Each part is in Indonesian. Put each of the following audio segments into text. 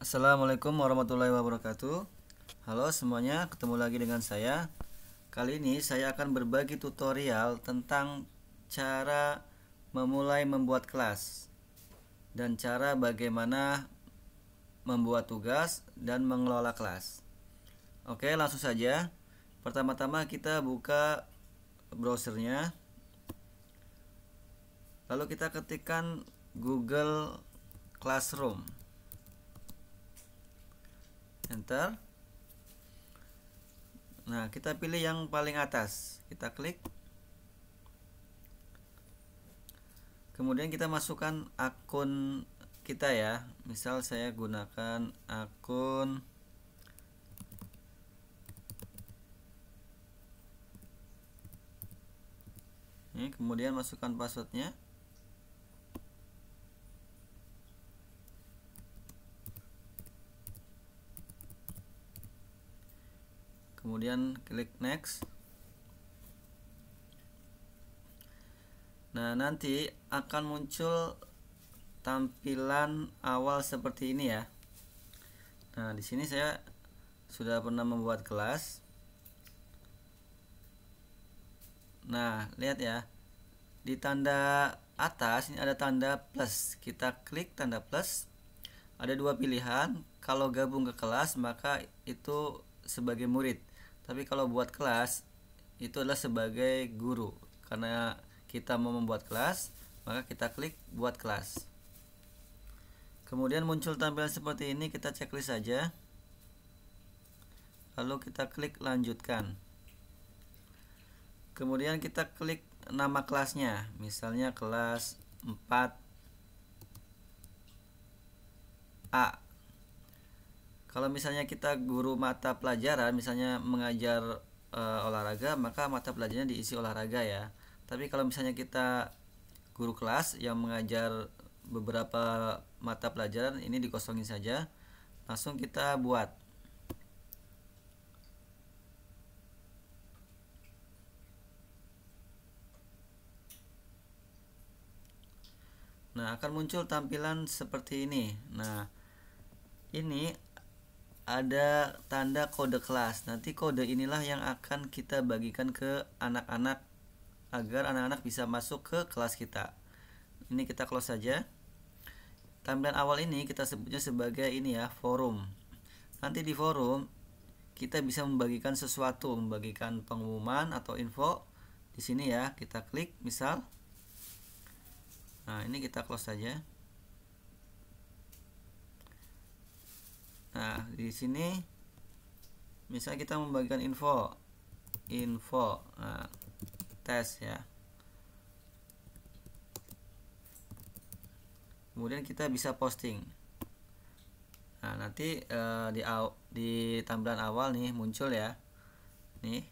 Assalamualaikum warahmatullahi wabarakatuh Halo semuanya, ketemu lagi dengan saya Kali ini saya akan berbagi tutorial tentang cara memulai membuat kelas Dan cara bagaimana membuat tugas dan mengelola kelas Oke langsung saja Pertama-tama kita buka browsernya Lalu kita ketikkan Google Classroom enter nah kita pilih yang paling atas kita klik kemudian kita masukkan akun kita ya misal saya gunakan akun ini kemudian masukkan passwordnya kemudian klik next nah nanti akan muncul tampilan awal seperti ini ya nah di sini saya sudah pernah membuat kelas nah lihat ya di tanda atas ini ada tanda plus kita klik tanda plus ada dua pilihan kalau gabung ke kelas maka itu sebagai murid tapi kalau buat kelas itu adalah sebagai guru karena kita mau membuat kelas maka kita klik buat kelas kemudian muncul tampilan seperti ini kita checklist saja lalu kita klik lanjutkan kemudian kita klik nama kelasnya misalnya kelas 4 A kalau misalnya kita guru mata pelajaran misalnya mengajar e, olahraga maka mata pelajarannya diisi olahraga ya tapi kalau misalnya kita guru kelas yang mengajar beberapa mata pelajaran ini dikosongin saja langsung kita buat Nah, akan muncul tampilan seperti ini. Nah, ini ada tanda kode kelas. Nanti kode inilah yang akan kita bagikan ke anak-anak agar anak-anak bisa masuk ke kelas kita. Ini kita close saja. Tampilan awal ini kita sebutnya sebagai ini ya, forum. Nanti di forum kita bisa membagikan sesuatu, membagikan pengumuman atau info. Di sini ya, kita klik misal. Nah, ini kita close saja. nah di sini misal kita membagikan info info nah, tes ya kemudian kita bisa posting nah nanti uh, di di tampilan awal nih muncul ya nih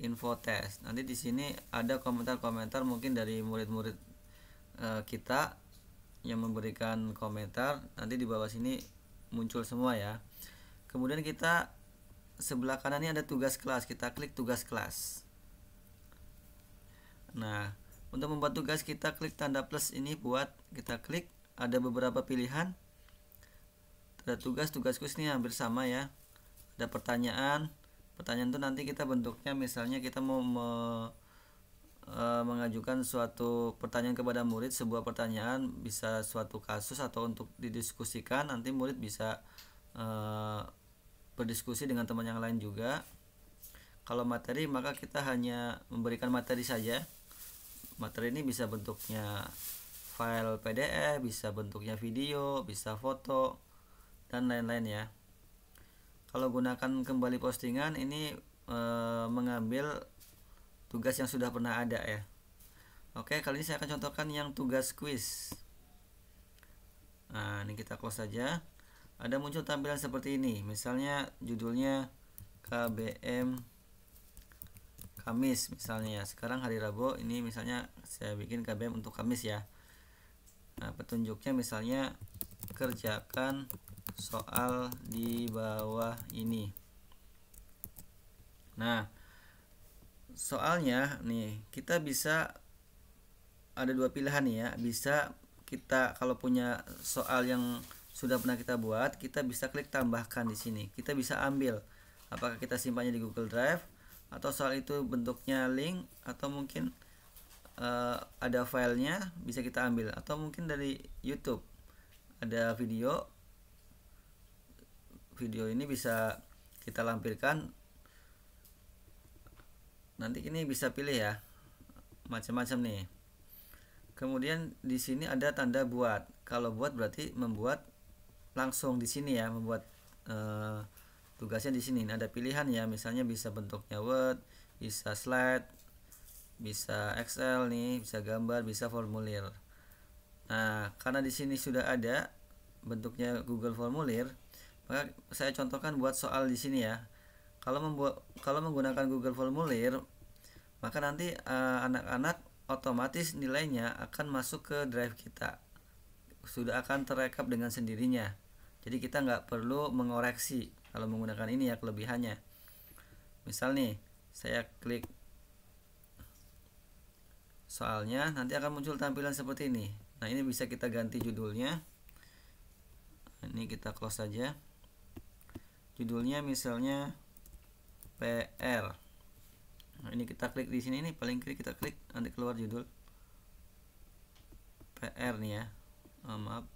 info test. nanti di sini ada komentar-komentar mungkin dari murid-murid uh, kita yang memberikan komentar nanti di bawah sini muncul semua ya kemudian kita sebelah kanan ini ada tugas kelas kita klik tugas kelas nah untuk membuat tugas kita klik tanda plus ini buat kita klik ada beberapa pilihan ada tugas tugas ini hampir sama ya ada pertanyaan pertanyaan itu nanti kita bentuknya misalnya kita mau Eh, mengajukan suatu pertanyaan kepada murid sebuah pertanyaan bisa suatu kasus atau untuk didiskusikan nanti murid bisa e, berdiskusi dengan teman yang lain juga kalau materi maka kita hanya memberikan materi saja materi ini bisa bentuknya file PDF bisa bentuknya video bisa foto dan lain-lain ya kalau gunakan kembali postingan ini e, mengambil tugas yang sudah pernah ada ya oke kali ini saya akan contohkan yang tugas quiz nah ini kita close saja ada muncul tampilan seperti ini misalnya judulnya KBM Kamis misalnya ya. sekarang hari Rabu ini misalnya saya bikin KBM untuk Kamis ya nah petunjuknya misalnya kerjakan soal di bawah ini nah soalnya nih kita bisa ada dua pilihan nih ya bisa kita kalau punya soal yang sudah pernah kita buat kita bisa klik tambahkan di sini kita bisa ambil apakah kita simpannya di Google Drive atau soal itu bentuknya link atau mungkin uh, ada filenya bisa kita ambil atau mungkin dari YouTube ada video video ini bisa kita lampirkan nanti ini bisa pilih ya macam-macam nih kemudian di sini ada tanda buat kalau buat berarti membuat langsung di sini ya membuat uh, tugasnya di sini nah, ada pilihan ya misalnya bisa bentuknya word bisa slide bisa Excel nih bisa gambar bisa formulir nah karena di sini sudah ada bentuknya Google formulir maka saya contohkan buat soal di sini ya kalau membuat kalau menggunakan Google Formulir maka nanti eh, anak-anak uh, otomatis nilainya akan masuk ke drive kita sudah akan terekap dengan sendirinya jadi kita nggak perlu mengoreksi kalau menggunakan ini ya kelebihannya misal nih saya klik soalnya nanti akan muncul tampilan seperti ini nah ini bisa kita ganti judulnya ini kita close saja judulnya misalnya PR nah, ini kita klik di sini nih paling kiri kita klik nanti keluar judul PR nih ya oh, maaf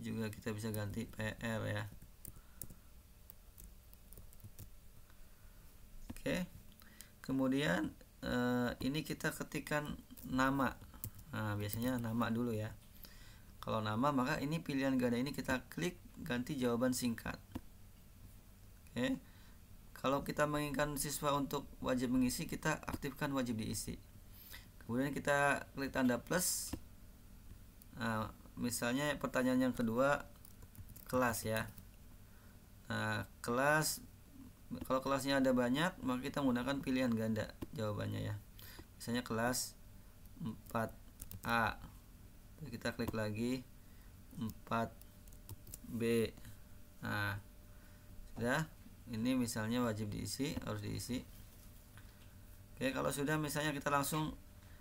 juga kita bisa ganti PR ya oke kemudian eh, ini kita ketikkan nama nah biasanya nama dulu ya kalau nama maka ini pilihan ganda ini kita klik ganti jawaban singkat Eh, kalau kita menginginkan siswa untuk wajib mengisi kita aktifkan wajib diisi kemudian kita klik tanda plus nah, misalnya pertanyaan yang kedua kelas ya nah, kelas kalau kelasnya ada banyak maka kita menggunakan pilihan ganda jawabannya ya misalnya kelas 4A kita klik lagi 4B nah sudah ini misalnya wajib diisi harus diisi oke kalau sudah misalnya kita langsung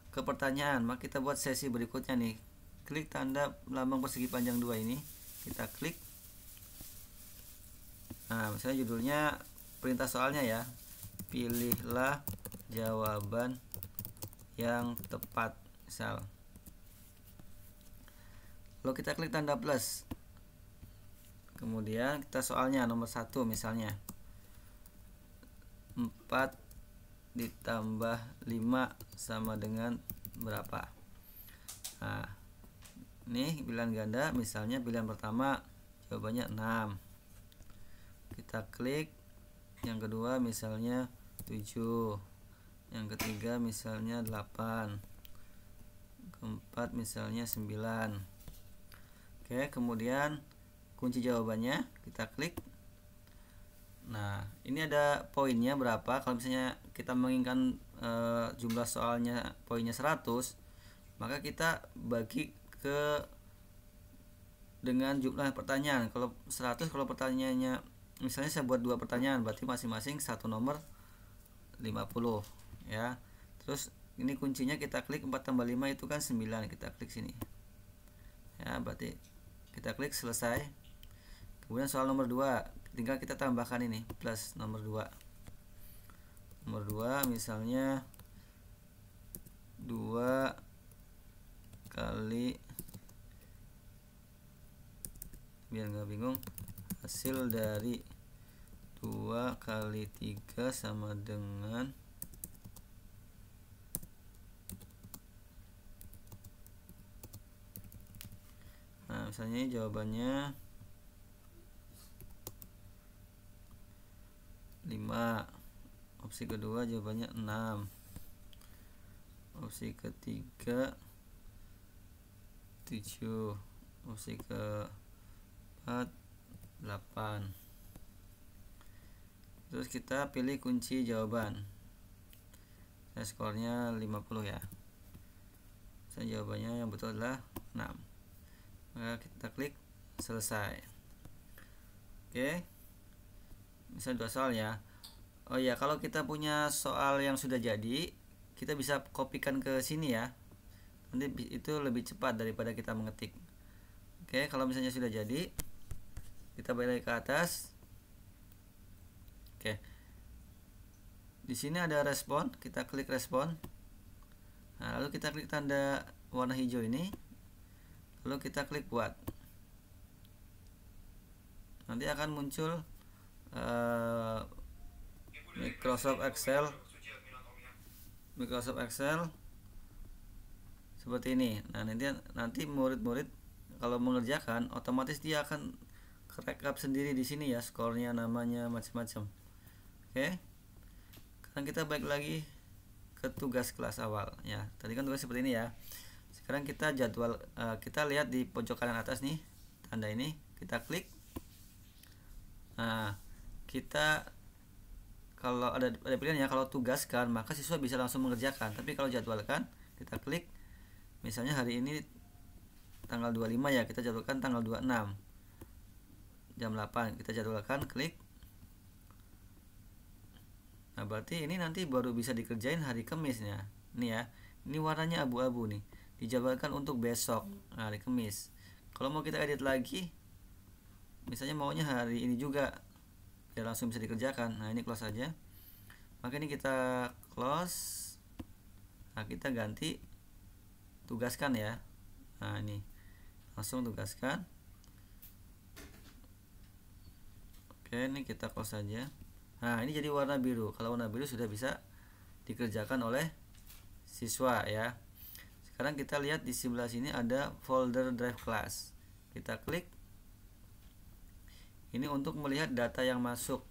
ke pertanyaan maka kita buat sesi berikutnya nih klik tanda lambang persegi panjang dua ini kita klik nah misalnya judulnya perintah soalnya ya pilihlah jawaban yang tepat misal lalu kita klik tanda plus kemudian kita soalnya nomor satu misalnya 4 ditambah 5 sama dengan berapa nah ini pilihan ganda misalnya pilihan pertama jawabannya 6 kita klik yang kedua misalnya 7 yang ketiga misalnya 8 keempat misalnya 9 oke kemudian kunci jawabannya kita klik Nah, ini ada poinnya berapa? Kalau misalnya kita menginginkan e, jumlah soalnya poinnya 100, maka kita bagi ke dengan jumlah pertanyaan. Kalau 100 kalau pertanyaannya misalnya saya buat dua pertanyaan, berarti masing-masing satu nomor 50 ya. Terus ini kuncinya kita klik 4 tambah 5 itu kan 9 kita klik sini. Ya, berarti kita klik selesai. Kemudian soal nomor 2 tinggal kita tambahkan ini plus nomor 2 nomor 2 misalnya 2 kali biar nggak bingung hasil dari 2 kali 3 sama dengan nah misalnya jawabannya opsi kedua jawabannya 6 opsi ketiga 7 opsi ke 4 8 terus kita pilih kunci jawaban saya skornya 50 ya saya jawabannya yang betul adalah 6 maka kita klik selesai oke misalnya dua soal ya Oh ya, kalau kita punya soal yang sudah jadi, kita bisa kopikan ke sini ya. Nanti itu lebih cepat daripada kita mengetik. Oke, kalau misalnya sudah jadi, kita balik ke atas. Oke. Di sini ada respon, kita klik respon. Nah, lalu kita klik tanda warna hijau ini. Lalu kita klik buat. Nanti akan muncul uh, Microsoft Excel Microsoft Excel seperti ini nah nanti nanti murid-murid kalau mengerjakan otomatis dia akan rekap sendiri di sini ya skornya namanya macam-macam oke okay. sekarang kita balik lagi ke tugas kelas awal ya tadi kan tugas seperti ini ya sekarang kita jadwal uh, kita lihat di pojok kanan atas nih tanda ini kita klik nah kita kalau ada ada pilihan ya kalau tugaskan maka siswa bisa langsung mengerjakan tapi kalau jadwalkan kita klik misalnya hari ini tanggal 25 ya kita jadwalkan tanggal 26 jam 8 kita jadwalkan klik nah berarti ini nanti baru bisa dikerjain hari Kemisnya nih ya ini warnanya abu-abu nih dijadwalkan untuk besok hari Kemis kalau mau kita edit lagi misalnya maunya hari ini juga ya langsung bisa dikerjakan nah ini close aja maka ini kita close nah kita ganti tugaskan ya nah ini langsung tugaskan oke ini kita close aja nah ini jadi warna biru kalau warna biru sudah bisa dikerjakan oleh siswa ya sekarang kita lihat di sebelah sini ada folder drive class kita klik ini untuk melihat data yang masuk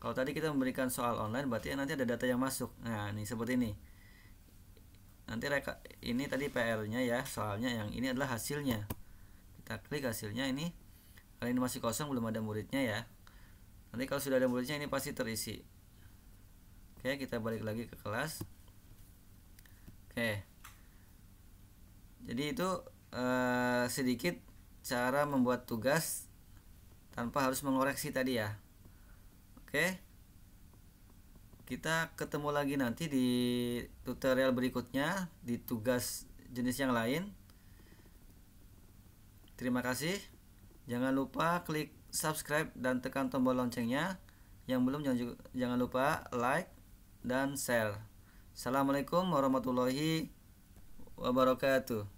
kalau tadi kita memberikan soal online berarti nanti ada data yang masuk nah ini seperti ini nanti reka ini tadi PR-nya ya soalnya yang ini adalah hasilnya kita klik hasilnya ini kali ini masih kosong belum ada muridnya ya nanti kalau sudah ada muridnya ini pasti terisi oke kita balik lagi ke kelas oke jadi itu eh, sedikit cara membuat tugas tanpa harus mengoreksi tadi ya oke kita ketemu lagi nanti di tutorial berikutnya di tugas jenis yang lain terima kasih jangan lupa klik subscribe dan tekan tombol loncengnya yang belum jangan, lupa like dan share Assalamualaikum warahmatullahi wabarakatuh.